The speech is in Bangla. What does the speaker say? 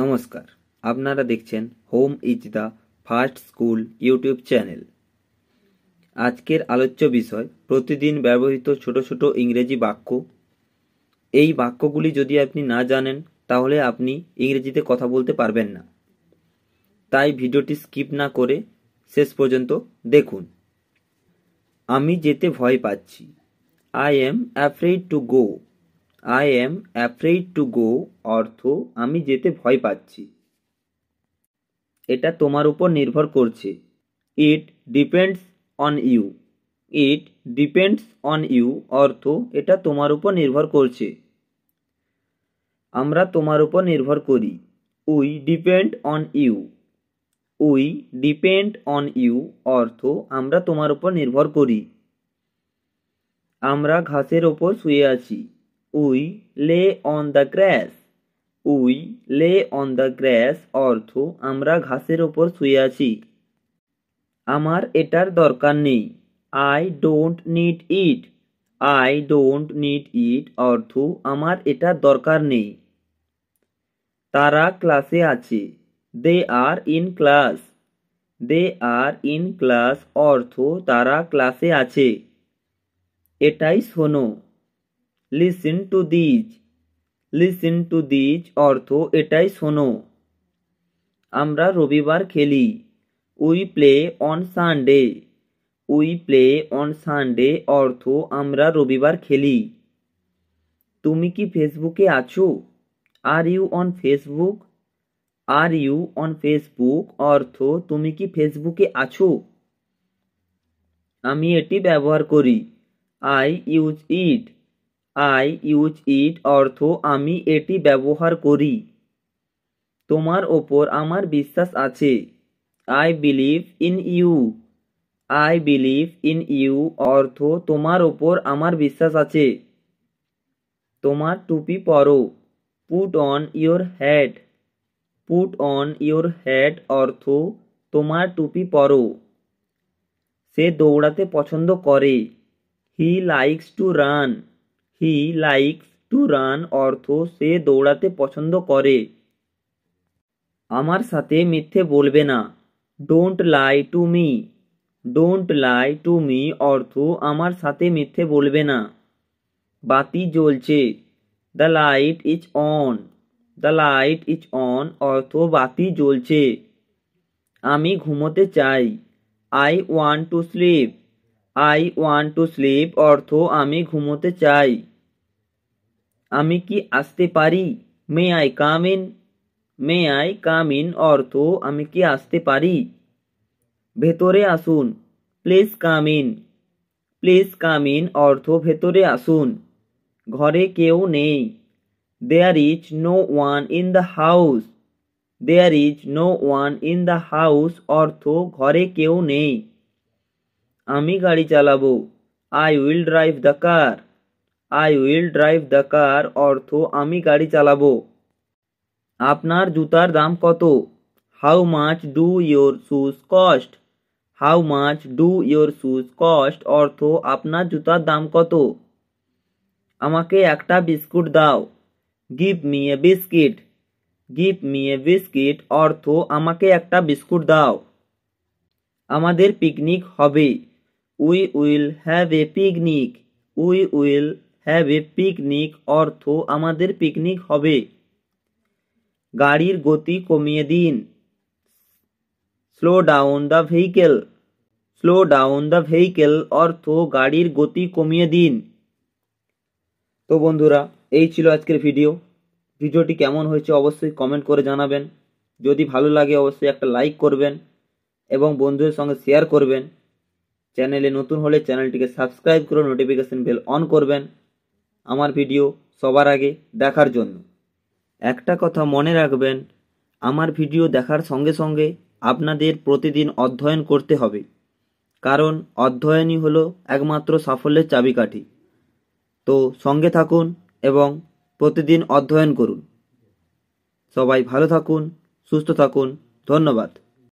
নমস্কার আপনারা দেখছেন home is the first school YouTube channel আজকের আলোচ্য বিষয় প্রতিদিন ব্যবহৃত ছোট ছোট ইংরেজি বাক্য এই বাক্যগুলি যদি আপনি না জানেন তাহলে আপনি ইংরেজিতে কথা বলতে পারবেন না তাই ভিডিওটি স্কিপ না করে শেষ পর্যন্ত দেখুন আমি যেতে ভয় পাচ্ছি I am afraid to go I am afraid to go অর্থ আমি যেতে ভয় পাচ্ছি এটা তোমার উপর নির্ভর করছে it depends on you it depends on you অর্থ এটা তোমার উপর নির্ভর করছে আমরা তোমার উপর নির্ভর করি we depend on you we depend on you অর্থ আমরা তোমার উপর নির্ভর করি আমরা ঘাসের ওপর শুয়ে আছি we lay on the grass we lay on the grass অর্থ আমরা ঘাসের ওপর শুয়ে আছি আমার এটার দরকার নেই I don't need it I don't need it অর্থ আমার এটার দরকার নেই তারা ক্লাসে আছে they are in class they are in class অর্থ তারা ক্লাসে আছে এটাই শোনো listen to these listen to these अर्थ एटाई शोनो हमें रविवार खेली उइ प्ले ऑन सान्डे उइ प्ले ऑन सान्डे अर्थ हमें रविवार खेली तुम्हें कि फेसबुके आचो are you on Facebook are you on Facebook अर्थ तुम्हें कि फेसबुके आचो हमें ये व्यवहार करी I use it I use it অর্থ আমি এটি ব্যবহার করি তোমার ওপর আমার বিশ্বাস আছে I believe in you I believe in you অর্থ তোমার ওপর আমার বিশ্বাস আছে তোমার টুপি পরো put on your hat put on your hat অর্থ তোমার টুপি পরো সে দৌড়াতে পছন্দ করে he likes to run he likes to run অর্থ সে দৌড়াতে পছন্দ করে আমার সাথে মিথ্যে বলবে না don't lie to me don't lie to me অর্থ আমার সাথে মিথ্যে বলবে না বাতি জ্বলছে the light is on the light is on অর্থ বাতি জ্বলছে আমি ঘুমোতে চাই I want to sleep I want to sleep अर्थ हमें घुमोते चाहिए कि आसते परि मे आई कम इन मे आई कम इन अर्थ हमें कि आसते परि भेतरे आसन please come in please come इन अर्थ भेतरे आसन घरे क्यों नहीं there is no one in the house there is no one in the house अर्थ घरे क्यों नहीं আমি গাড়ি চালাবো I will drive the car I will drive the car অর্থ আমি গাড়ি চালাবো আপনার জুতার দাম কত how much do your shoes cost how much do your shoes cost অর্থ আপনার জুতা দাম কত আমাকে একটা বিস্কুট দাও give me a biscuit give me a biscuit অর্থ আমাকে একটা বিস্কুট দাও আমাদের পিকনিক হবে we will have a picnic we will have a picnic অর্থ আমাদের পিকনিক হবে গাড়ির গতি কমিয়ে দিন slow down the vehicle slow down the vehicle অর্থ গাড়ির গতি কমিয়ে দিন তো বন্ধুরা এই ছিল আজকের ভিডিও ভিডিওটি কেমন হয়েছে অবশ্যই কমেন্ট করে জানাবেন যদি ভালো লাগে অবশ্যই একটা লাইক করবেন এবং বন্ধুদের সঙ্গে শেয়ার করবেন চ্যানেলে নতুন হলে চ্যানেলটিকে সাবস্ক্রাইব করে নোটিফিকেশন বেল অন করবেন আমার ভিডিও সবার আগে দেখার জন্য একটা কথা মনে রাখবেন আমার ভিডিও দেখার সঙ্গে সঙ্গে আপনাদের প্রতিদিন অধ্যয়ন করতে হবে কারণ অধ্যয়নই হলো একমাত্র সাফল্যের চাবিকাঠি তো সঙ্গে থাকুন এবং প্রতিদিন অধ্যয়ন করুন সবাই ভালো থাকুন সুস্থ থাকুন ধন্যবাদ